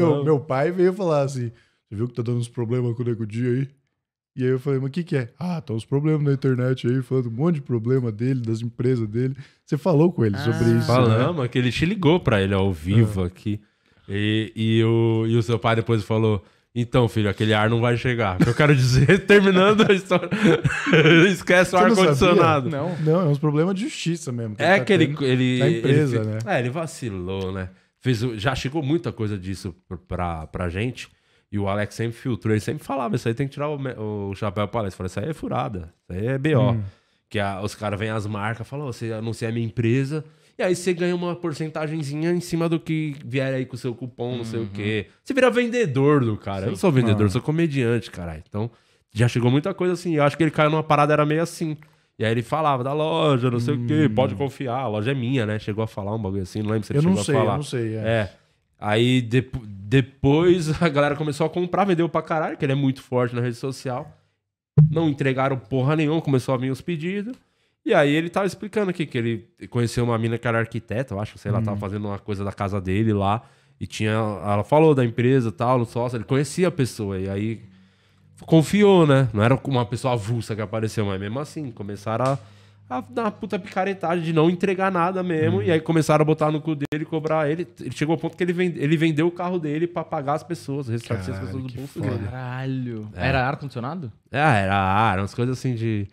meu, meu pai veio falar assim: você viu que tá dando uns problemas com o Nego Dia aí? E aí eu falei, mas o que que é? Ah, tá uns problemas na internet aí, falando um monte de problema dele, das empresas dele. Você falou com ele ah. sobre isso, né? Falamos, né? que ele te ligou pra ele ao vivo ah. aqui. E, e, o, e o seu pai depois falou... Então, filho, aquele ar não vai chegar. Eu quero dizer, terminando a história, esquece o ar-condicionado. Não, não, é um problema de justiça mesmo. Que é tá que ele, ele. empresa, ele, né? É, ele vacilou, né? fez, já chegou muita coisa disso pra, pra gente. E o Alex sempre filtrou, ele sempre falava, isso aí tem que tirar o, o chapéu para Alex. Falei, isso aí é furada, isso aí é BO. Hum. Que a, os caras vêm as marcas, falam, oh, você anuncia a minha empresa, e aí você ganha uma porcentagemzinha em cima do que vier aí com o seu cupom, uhum. não sei o uhum. quê. Você vira vendedor do cara. Sim. Eu não sou vendedor, ah. sou comediante, caralho. Então, já chegou muita coisa assim. Eu acho que ele caiu numa parada, era meio assim. E aí ele falava da loja, não sei hum. o quê, hum. pode confiar, a loja é minha, né? Chegou a falar um bagulho assim, não lembro se ele eu chegou não sei, a falar. Eu não sei, é. é. Aí de, depois a galera começou a comprar, vendeu pra caralho, que ele é muito forte na rede social. Não entregaram porra nenhuma, começou a vir os pedidos. E aí ele tava explicando aqui que ele conheceu uma mina que era arquiteta, eu acho, sei lá, hum. tava fazendo uma coisa da casa dele lá. E tinha. Ela falou da empresa tal, no sócio, ele conhecia a pessoa. E aí confiou, né? Não era uma pessoa avulsa que apareceu, mas mesmo assim, começaram a, a dar uma puta picaretagem de não entregar nada mesmo. Uhum. E aí começaram a botar no cu dele, cobrar ele. Ele chegou ao ponto que ele, vende, ele vendeu o carro dele pra pagar as pessoas, ressarcir as pessoas do bolso dele. Caralho. É. Era ar-condicionado? É, era ar, umas coisas assim de.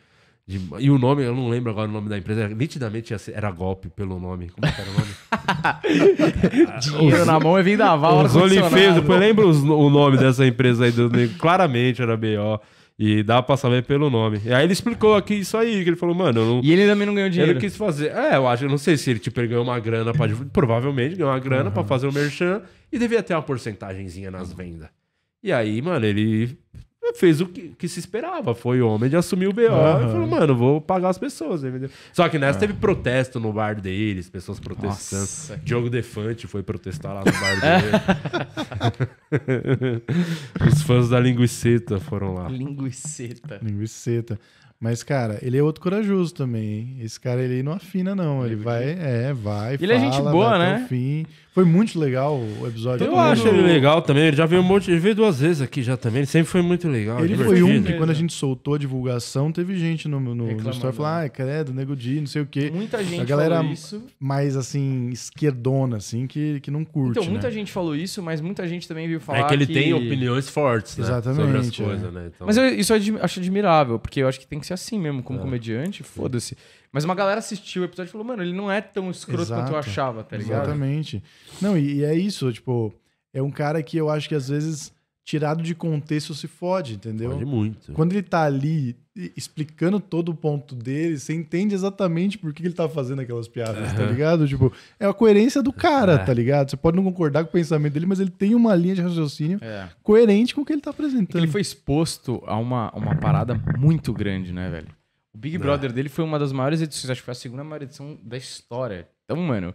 De, e o nome, eu não lembro agora o nome da empresa, nitidamente era golpe pelo nome. Como é era o nome? Dinheiro na mão é vindaval. Os Olifeios, eu lembro os, o nome dessa empresa aí, do, claramente era B.O. E dá pra saber pelo nome. E aí ele explicou aqui isso aí, que ele falou, mano. Não, e ele também não ganhou dinheiro. Ele quis fazer. É, eu acho, eu não sei se ele tipo, ele ganhou uma grana pra. provavelmente ganhou uma grana uhum. pra fazer o um merchan e devia ter uma porcentagemzinha nas vendas. E aí, mano, ele fez o que, que, se esperava. Foi homem de assumir o BO uhum. e falou, mano, vou pagar as pessoas, entendeu? Só que nessa uhum. teve protesto no bar deles, pessoas protestando. Nossa, Diogo Defante foi protestar lá no bar dele. Os fãs da linguiceta foram lá. Linguiceta. Linguiceta. Mas, cara, ele é outro corajoso também, hein? Esse cara, ele não afina, não. Ele, ele vai, é, vai, Ele fala, é gente boa, né? fim. Foi muito legal o episódio. Eu acho ele legal também. Ele já veio um monte. Ele veio duas vezes aqui já também. Ele sempre foi muito legal. Ele divertido. foi um que, quando a gente soltou a divulgação, teve gente no, no, no story falando: ah, credo, nego Di, não sei o quê. Muita gente a galera falou isso. mais assim, esquerdona, assim, que, que não curte. Então, né? muita né? gente falou isso, mas muita gente também viu falar. É que ele que... tem opiniões fortes, né? Exatamente. Sobre as é. coisas, é. né? Então... Mas eu, isso eu acho admirável, porque eu acho que tem que ser assim mesmo, como é. comediante, foda-se. Mas uma galera assistiu o episódio e falou: mano, ele não é tão escroto Exato. quanto eu achava, tá ligado? Exatamente. Não, e, e é isso, tipo, é um cara que eu acho que às vezes tirado de contexto se fode, entendeu? Fode muito. Quando ele tá ali explicando todo o ponto dele, você entende exatamente por que ele tá fazendo aquelas piadas, uhum. tá ligado? Tipo, é a coerência do cara, é. tá ligado? Você pode não concordar com o pensamento dele, mas ele tem uma linha de raciocínio é. coerente com o que ele tá é apresentando. Ele foi exposto a uma, uma parada muito grande, né, velho? O Big Brother é. dele foi uma das maiores edições, acho que foi a segunda maior edição da história. Então, mano,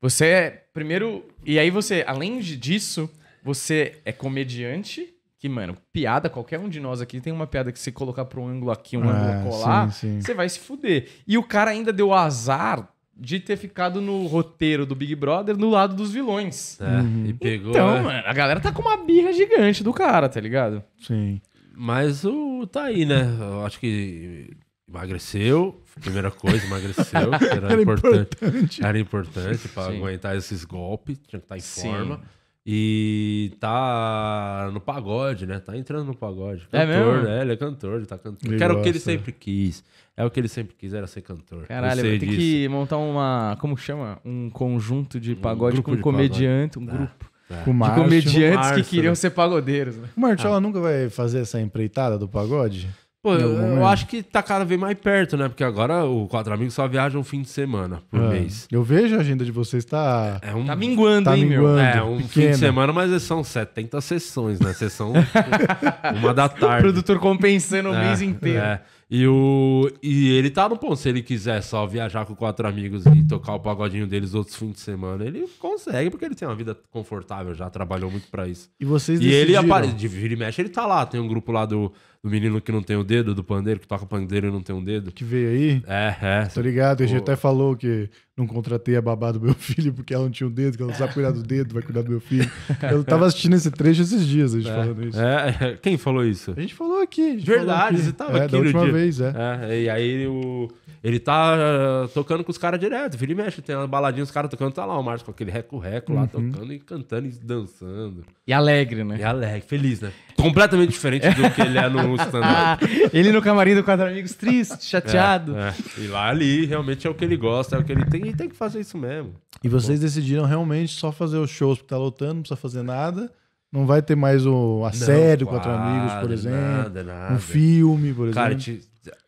você é primeiro. E aí você, além disso, você é comediante. Que, mano, piada, qualquer um de nós aqui tem uma piada que se colocar para um ângulo aqui, um ah, ângulo colar, você vai se fuder. E o cara ainda deu azar de ter ficado no roteiro do Big Brother no lado dos vilões. É, uhum. e pegou. Então, é. mano, a galera tá com uma birra gigante do cara, tá ligado? Sim. Mas o tá aí, né? Eu acho que Emagreceu, primeira coisa, emagreceu. Era, era importante, importante, Era importante para aguentar esses golpes, tinha que estar tá em Sim. forma. E tá no pagode, né? Tá entrando no pagode. É cantor, é mesmo? Né? ele é cantor, ele tá cantando. quero era o que ele sempre quis. É o que ele sempre quis, era ser cantor. Caralho, vai ter que montar uma. Como chama? Um conjunto de pagode um com de comediante, pagode. um é, grupo. É. É. Com Marcio, de comediantes Marcio, que né? queriam né? ser pagodeiros. Né? O Martiola ah. nunca vai fazer essa empreitada do pagode? Pô, eu, eu, acho que tá cada vez mais perto, né? Porque agora o Quatro Amigos só viaja um fim de semana por é. mês. Eu vejo a agenda de vocês, tá. É um, tá minguando, tá hein, minguando, meu? É, um pequeno. fim de semana, mas é, são 70 sessões, né? Sessão uma da tarde. O produtor compensando o é, mês inteiro. É. E, o, e ele tá no ponto. Se ele quiser só viajar com quatro amigos e tocar o pagodinho deles outros fins de semana, ele consegue, porque ele tem uma vida confortável já, trabalhou muito pra isso. E vocês E ele aparece, de vira e mexe, ele tá lá. Tem um grupo lá do, do menino que não tem o dedo, do pandeiro, que toca pandeiro e não tem um dedo. Que veio aí? É, é. Tô tá ligado, a gente até falou que não contratei a babá do meu filho porque ela não tinha o um dedo, que ela não sabe cuidar do dedo, vai cuidar do meu filho. Eu tava assistindo esse trecho esses dias, a gente é, falando isso. É, é. quem falou isso? A gente falou aqui. Verdade, aqui. você tava é, aqui. Da última dia. vez, é. é. E aí o. Ele tá eh, tocando com os caras direto. Vira e mexe, tem uma baladinha, os caras tocando. Tá lá o Márcio com aquele reco-reco lá, uhum. tocando e cantando e dançando. E alegre, né? E alegre, feliz, né? Completamente diferente do que ele é no stand-up. Ah, ele no camarim do Quatro Amigos, triste, é, chateado. É, é. E lá ali, realmente é o que ele gosta, é o que ele tem. E tem que fazer isso mesmo. E vocês Bom. decidiram realmente só fazer os shows porque tá lotando, não precisa fazer nada. Não vai ter mais o assédio não, contra amigos, por exemplo. Nada, nada. Um filme, por exemplo. Cara,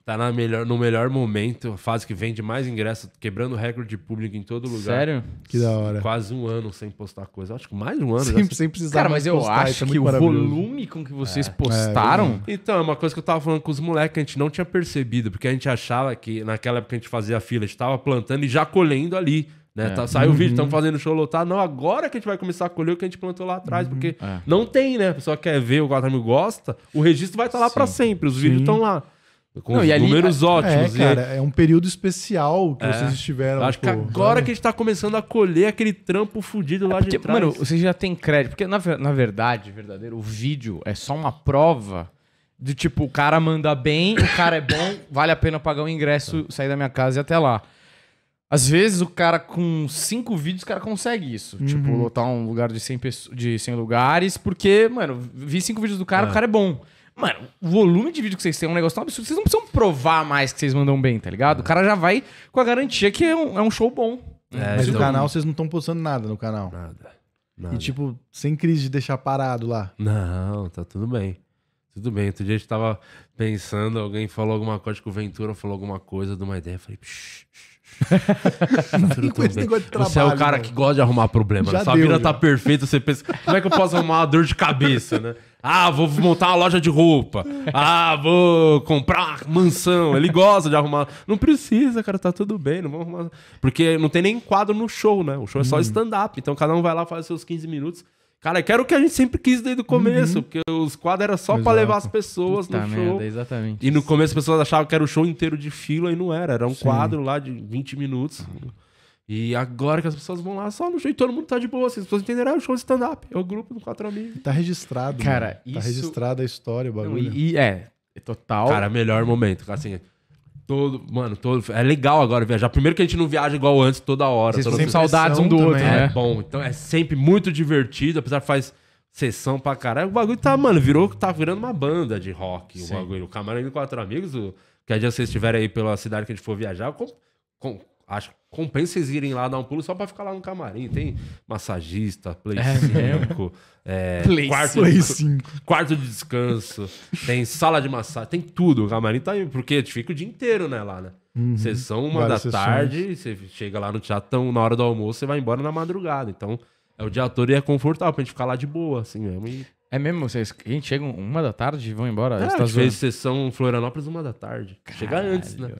tá na melhor, no melhor momento, fase que vende mais ingresso, quebrando recorde de público em todo lugar. Sério? Que da hora. Quase um ano sem postar coisa. Acho que mais um ano. Sempre, já... sem precisar Cara, mas eu postar, é acho que o volume com que vocês é. é postaram... É, então, é uma coisa que eu tava falando com os moleques, a gente não tinha percebido, porque a gente achava que naquela época a gente fazia fila, a gente tava plantando e já colhendo ali. Né? É. Tá, saiu uhum. o vídeo, estamos uhum. fazendo show lotado. Não, agora que a gente vai começar a colher o que a gente plantou lá atrás, uhum. porque é. não tem, né? A pessoa quer ver, o guarda mil gosta, o registro vai estar tá lá para sempre, os Sim. vídeos estão lá. Com não, números ótimos. É, cara, é um período especial que é, vocês estiveram. Acho pô, que agora que a gente tá começando a colher aquele trampo fudido lá é porque, de trás. Mano, vocês já tem crédito. Porque, na, na verdade, verdadeiro, o vídeo é só uma prova de, tipo, o cara manda bem, o cara é bom, vale a pena pagar o ingresso, sair da minha casa e até lá. Às vezes o cara com cinco vídeos, o cara consegue isso. Uhum. Tipo, lotar um lugar de 100, de 100 lugares, porque, mano, vi cinco vídeos do cara, é. o cara é bom. Mano, o volume de vídeo que vocês têm é um negócio tão absurdo. Vocês não precisam provar mais que vocês mandam bem, tá ligado? O é. cara já vai com a garantia que é um, é um show bom. É, Mas então... o canal, vocês não estão postando nada no canal. Nada, nada, E tipo, sem crise de deixar parado lá. Não, tá tudo bem. Tudo bem. Outro dia a gente tava pensando, alguém falou alguma coisa que o Ventura falou alguma coisa de uma ideia. Eu falei, psh, com esse negócio de trabalho, você é o cara mano. que gosta de arrumar problema. Né? Já né? Sua deu, vida já. tá perfeita, você pensa, como é que eu posso arrumar uma dor de cabeça, né? Ah, vou montar uma loja de roupa. Ah, vou comprar uma mansão. Ele gosta de arrumar. Não precisa, cara, tá tudo bem, não vamos arrumar. Porque não tem nem quadro no show, né? O show é só hum. stand-up. Então cada um vai lá, faz seus 15 minutos. Cara, que era o que a gente sempre quis desde o começo, uhum. porque os quadros eram só para levar as pessoas Puta no merda, show. Exatamente. E no começo as pessoas achavam que era o show inteiro de fila e não era. Era um Sim. quadro lá de 20 minutos. E agora que as pessoas vão lá só no show e todo mundo tá de boa, assim, as pessoas entenderam ah, é o show de stand-up, é o grupo do Quatro Amigos. Tá registrado. Cara, mano. Tá isso... Tá registrada a história, o bagulho. Não, e, e, é, total. Cara, melhor momento. Assim, Todo, mano, todo. É legal agora viajar. Primeiro que a gente não viaja igual antes toda hora. Vocês toda sempre saudades um do também, outro, né? É bom. Então é sempre muito divertido, apesar de faz sessão pra caralho. O bagulho tá, mano, virou tá virando uma banda de rock. Sim. O bagulho. O Camarão e Quatro Amigos, o, que a dia vocês estiverem aí pela cidade que a gente for viajar, com, com, acho que compensa vocês irem lá dar um pulo só pra ficar lá no camarim. Tem massagista, Play 5, é, né? é, play quarto, de, 5. quarto de descanso, tem sala de massagem, tem tudo. O camarim tá aí, porque a fica o dia inteiro né, lá, né? Uhum, Sessão uma da sessões. tarde, você chega lá no teatro, na hora do almoço, você vai embora na madrugada. Então, é o dia todo e é confortável pra gente ficar lá de boa, assim mesmo. E... É mesmo? Vocês a gente chega uma da tarde e vão embora? É, a tá fez sessão Florianópolis uma da tarde. Caralho. Chega antes, né?